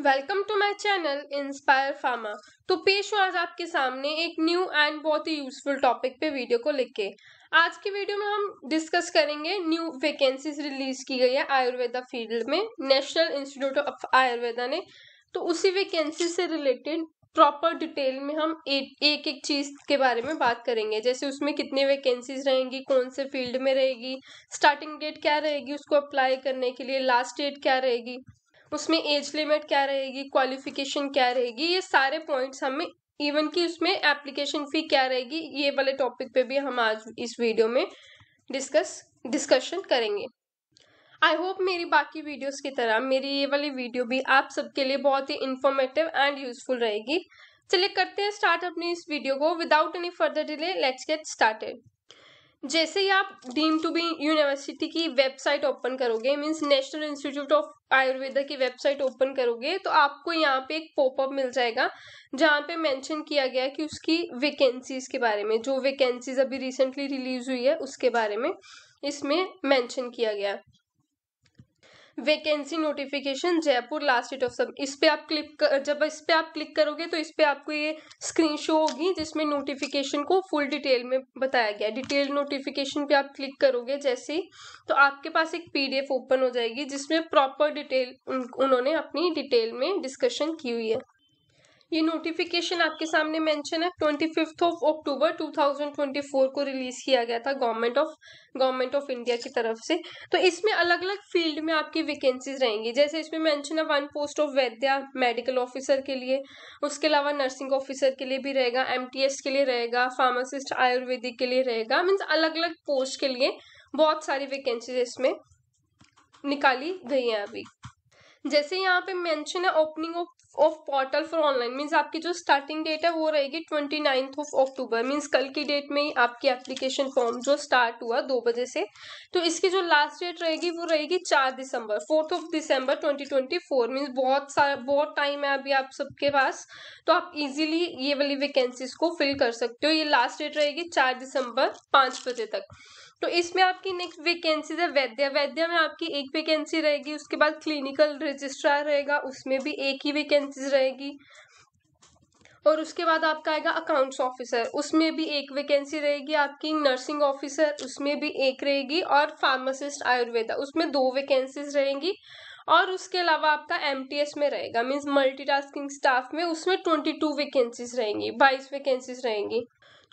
welcome to my channel Inspire Pharma तो पेश हूँ आज आपके सामने एक न्यू एंड बहुत ही यूजफुल टॉपिक पे वीडियो को लिख के आज की वीडियो में हम डिस्कस करेंगे न्यू वैकेंसीज रिलीज की गई है आयुर्वेदा फील्ड में नेशनल इंस्टीट्यूट ऑफ आयुर्वेदा ने तो उसी वैकेंसी से रिलेटेड प्रॉपर डिटेल में हम ए, एक एक चीज़ के बारे में बात करेंगे जैसे उसमें कितनी वैकेंसीज रहेंगी कौन से फील्ड में रहेगी स्टार्टिंग डेट क्या रहेगी उसको अप्लाई करने के लिए लास्ट डेट क्या रहेगी उसमें एज लिमिट क्या रहेगी क्वालिफिकेशन क्या रहेगी ये सारे पॉइंट्स हमें इवन कि उसमें एप्लीकेशन फ़ी क्या रहेगी ये वाले टॉपिक पे भी हम आज इस वीडियो में डिस्कस डिस्कशन करेंगे आई होप मेरी बाकी वीडियोस की तरह मेरी ये वाली वीडियो भी आप सबके लिए बहुत ही इन्फॉर्मेटिव एंड यूजफुल रहेगी चलिए करते हैं स्टार्ट अपनी इस वीडियो को without any further delay let's get started जैसे ही आप डीम टू बी यूनिवर्सिटी की वेबसाइट ओपन करोगे means national institute of Ayurveda की वेबसाइट ओपन करोगे तो आपको यहाँ पे एक पॉपअप मिल जाएगा जहाँ पे मेंशन किया गया है कि उसकी वैकेंसीज के बारे में जो वैकेंसीज अभी रिसेंटली रिलीज हुई है उसके बारे में इसमें मेंशन किया गया vacancy notification Jaipur last date of सब इस पर आप क्लिक कर, जब इस पर आप क्लिक करोगे तो इस पर आपको ये स्क्रीन शो होगी जिसमें नोटिफिकेशन को फुल डिटेल में बताया गया डिटेल नोटिफिकेशन पे आप क्लिक करोगे जैसे तो आपके पास एक पीडीएफ ओपन हो जाएगी जिसमें प्रॉपर डिटेल उन, उन्होंने अपनी डिटेल में डिस्कशन की हुई है ये नोटिफिकेशन आपके सामने मेंशन है twenty fifth of October four को रिलीज किया गया था government of government of India की तरफ से तो इसमें अलग अलग फील्ड में आपकी वैकेंसीज रहेंगी जैसे इसमें मेंशन है one post of vaidya medical officer के लिए उसके अलावा नर्सिंग ऑफिसर के लिए भी रहेगा एम के लिए रहेगा फार्मासिस्ट आयुर्वेदिक के लिए रहेगा मीन्स अलग अलग पोस्ट के लिए बहुत सारी वैकेंसीज इसमें निकाली गई हैं अभी जैसे यहाँ पे मेंशन है opening of of portal for online means आपकी जो स्टार्टिंग डेट है वो रहेगी twenty ninth of October means कल की डेट में ही आपकी एप्लीकेशन फॉर्म जो स्टार्ट हुआ दो बजे से तो इसकी जो लास्ट डेट रहेगी वो रहेगी चार दिसंबर fourth of December twenty twenty four means बहुत सारा बहुत टाइम है अभी आप सबके पास तो आप इजिली ये वाली वैकेंसीज को फिल कर सकते हो ये लास्ट डेट रहेगी चार दिसंबर पाँच बजे तक तो इसमें आपकी नेक्स्ट वैकेंसीज है वैद्य वैद्य में आपकी एक वैकेंसी रहेगी उसके बाद क्लिनिकल रजिस्ट्रार रहेगा उसमें भी एक ही वैकेंसीज रहेगी और उसके बाद आपका आएगा अकाउंट्स ऑफिसर उसमें भी एक वैकेंसी रहेगी आपकी नर्सिंग ऑफिसर उसमें भी एक रहेगी और फार्मासिस्ट आयुर्वेदा उसमें दो वैकेंसीज रहेंगी और उसके अलावा आपका एम में रहेगा मीन्स मल्टीटास्किंग स्टाफ में उसमें ट्वेंटी टू वैकेंसीज रहेंगी बाईस वैकेंसीज रहेंगी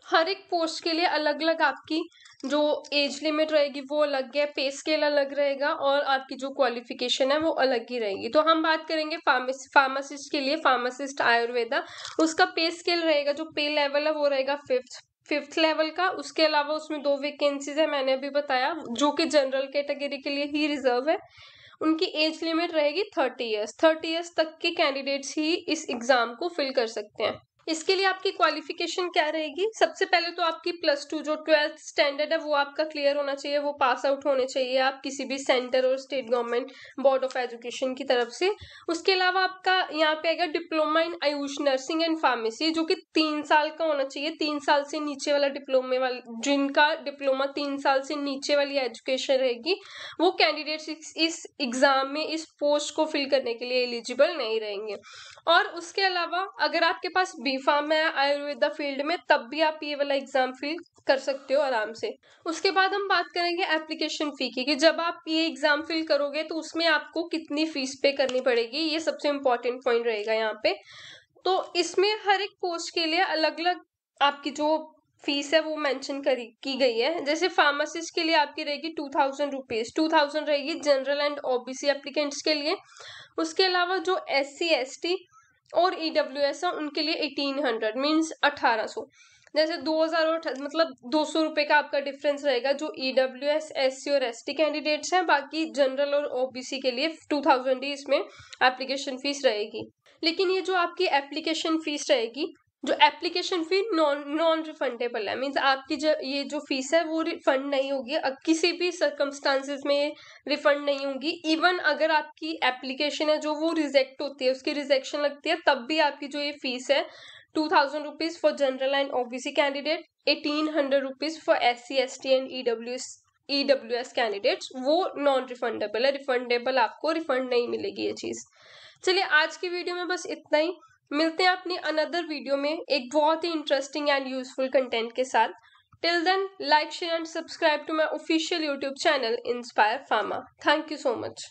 हर एक पोस्ट के लिए अलग अलग आपकी जो एज लिमिट रहेगी वो अलग है पे स्केल अलग रहेगा और आपकी जो क्वालिफिकेशन है वो अलग ही रहेगी तो हम बात करेंगे फार्मेसी फार्मासिस्ट के लिए फार्मासिस्ट आयुर्वेदा उसका पे स्केल रहेगा जो पे लेवल है वो रहेगा फिफ्थ फिफ्थ लेवल का उसके अलावा उसमें दो वैकेंसीज है मैंने अभी बताया जो कि जनरल कैटेगरी के लिए ही रिजर्व है उनकी एज लिमिट रहेगी थर्टी ईयर्स थर्टी ईयर्स तक के कैंडिडेट्स ही इस एग्ज़ाम को फिल कर सकते हैं इसके लिए आपकी क्वालिफिकेशन क्या रहेगी सबसे पहले तो आपकी प्लस टू जो ट्वेल्थ स्टैंडर्ड है वो आपका क्लियर होना चाहिए वो पास आउट होने चाहिए आप किसी भी सेंटर और state government board of education की तरफ से उसके अलावा आपका यहाँ पे आएगा diploma in AYUSH nursing and pharmacy जो कि तीन साल का होना चाहिए तीन साल से नीचे वाला डिप्लोमे वाला जिनका डिप्लोमा तीन साल से नीचे वाली एजुकेशन रहेगी वो कैंडिडेट्स इस एग्ज़ाम में इस पोस्ट को फिल करने के लिए एलिजिबल नहीं रहेंगे और उसके अलावा अगर आपके पास बी फर्म है आयुर्वेदा फील्ड में तब भी आप ये वाला एग्जाम फिल कर सकते हो आराम से उसके बाद हम बात करेंगे एप्लीकेशन फ़ी की कि जब आप ये एग्ज़ाम फिल करोगे तो उसमें आपको कितनी फ़ीस पे करनी पड़ेगी ये सबसे इम्पोर्टेंट पॉइंट रहेगा यहाँ पे तो इसमें हर एक पोस्ट के लिए अलग अलग आपकी जो फीस है वो मेंशन करी की गई है जैसे फार्मासिस्ट के लिए आपकी रहेगी two thousand rupees two thousand रहेगी जनरल एंड ओबीसी एप्लीकेंट्स के लिए उसके अलावा जो एस सी एस टी और ई डब्ल्यू एस है उनके लिए एटीन हंड्रेड मीन्स अठारह सौ जैसे दो हज़ार और मतलब दो सौ रुपये का आपका डिफरेंस रहेगा जो E W S S C और एस टी कैंडिडेट्स हैं बाकी जनरल और ओ बी सी के लिए टू थाउजेंड ही इसमें एप्लीकेशन फ़ीस रहेगी लेकिन ये जो आपकी एप्लीकेशन फ़ीस रहेगी जो application fee non non refundable है मीन्स आपकी जो ये जो फीस है वो रिफंड नहीं होगी किसी भी सर्कमस्टांसिस में रिफंड नहीं होगी इवन अगर आपकी एप्लीकेशन है जो वो रिजेक्ट होती है उसकी रिजेक्शन लगती है तब भी आपकी जो ये फीस है two thousand rupees for general and OBC candidate eighteen hundred rupees for S C S T and E W E W S candidates वो नॉन रिफंडेबल है रिफंडेबल आपको रिफंड नहीं मिलेगी ये चीज़ चलिए आज की वीडियो में बस इतना ही मिलते हैं अपनी अनदर वीडियो में एक बहुत ही इंटरेस्टिंग एंड यूजफुल कंटेंट के साथ till then like share and subscribe to my official YouTube channel Inspire Pharma thank you so much